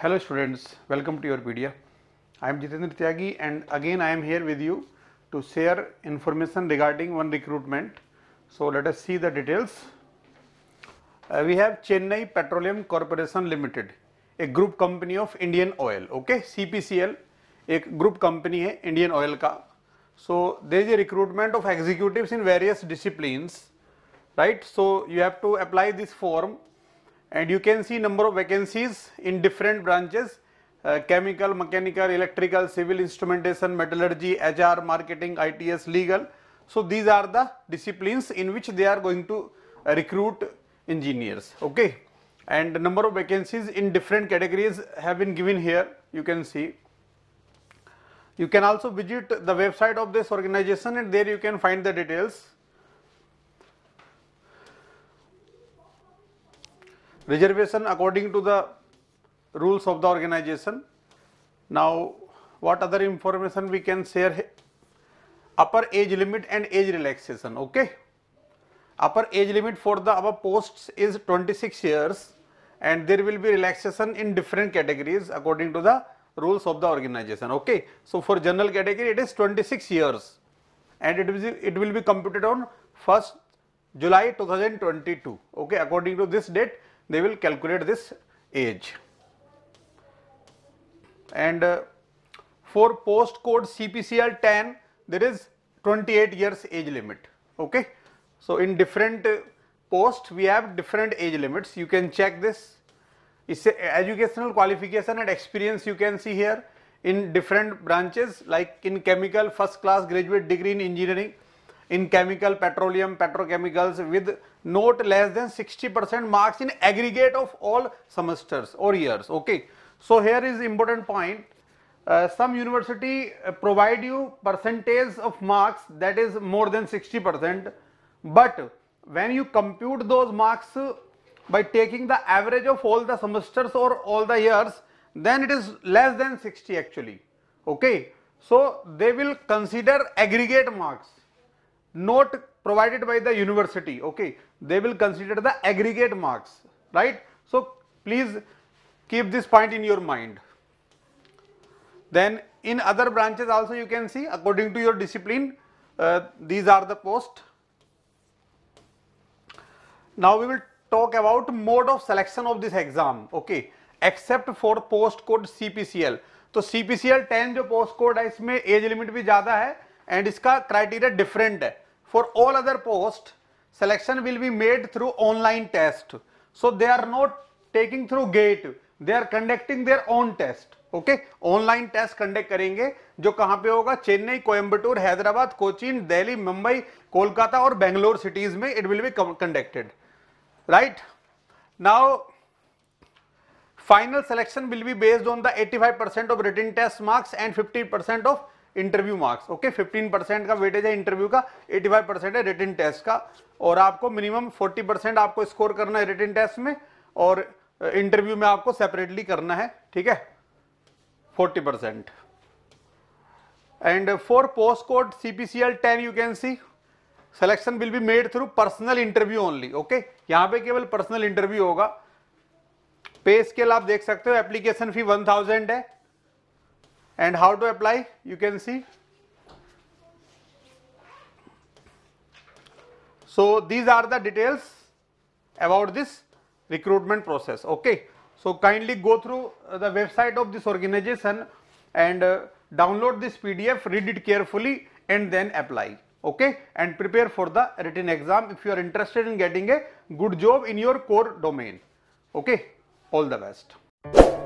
Hello students, welcome to your video. I am Jitendra Tyagi and again I am here with you to share information regarding one recruitment. So let us see the details. Uh, we have Chennai Petroleum Corporation Limited, a group company of Indian Oil, okay, CPCL, a group company है Indian Oil So there is a recruitment of executives in various disciplines, right? So you have to apply this form and you can see number of vacancies in different branches uh, chemical, mechanical, electrical, civil instrumentation, metallurgy, HR, marketing, ITS, legal. So these are the disciplines in which they are going to uh, recruit engineers. Okay. And the number of vacancies in different categories have been given here. You can see. You can also visit the website of this organization and there you can find the details. reservation according to the rules of the organization. Now, what other information we can share? Upper age limit and age relaxation, okay? Upper age limit for the above posts is 26 years and there will be relaxation in different categories according to the rules of the organization, okay? So, for general category it is 26 years and it will be, it will be computed on 1st July 2022, okay? According to this date they will calculate this age. And uh, for postcode CPCL 10 there is 28 years age limit okay. So in different uh, post we have different age limits you can check this it's educational qualification and experience you can see here in different branches like in chemical first class graduate degree in engineering in chemical, petroleum, petrochemicals with not less than 60% marks in aggregate of all semesters or years. Okay. So here is important point. Uh, some university uh, provide you percentage of marks that is more than 60% but when you compute those marks uh, by taking the average of all the semesters or all the years then it is less than 60 actually okay so they will consider aggregate marks note provided by the university okay they will consider the aggregate marks right so please keep this point in your mind then in other branches also you can see according to your discipline uh, these are the post now we will talk about mode of selection of this exam okay except for post code cpcl so CPCL ten, the post code, is post age limit इसमें age limit and इसका criteria different है for all other post selection will be made through online test so they are not taking through GATE they are conducting their own test okay online test conduct करेंगे जो कहां पे होगा चेन्नई कोयम्बटूर हैदराबाद कोचीन दिल्ली मुंबई कोलकाता और Bangalore cities में it will be conducted right now final selection will be based on the 85 percent of written test marks and 50 percent of interview marks okay 15 percent का weightage है interview का 85 परसेंट है रिटर्न टेस्ट का और आपको minimum 40 percent आपको score करना है रिटर्न टेस्ट में और इंटरव्यू में आपको सेपरेटली करना है ठीक है 40 percent and for post code CPCL ten you can see selection will be made through personal interview only okay यहाँ पे केवल पर्सनल इंटरव्यू होगा पे स्केल आप देख सकते हो एप्लीकेशन फी 1000 है and how to apply you can see so these are the details about this recruitment process okay so kindly go through uh, the website of this organization and uh, download this pdf read it carefully and then apply okay and prepare for the written exam if you are interested in getting a good job in your core domain okay all the best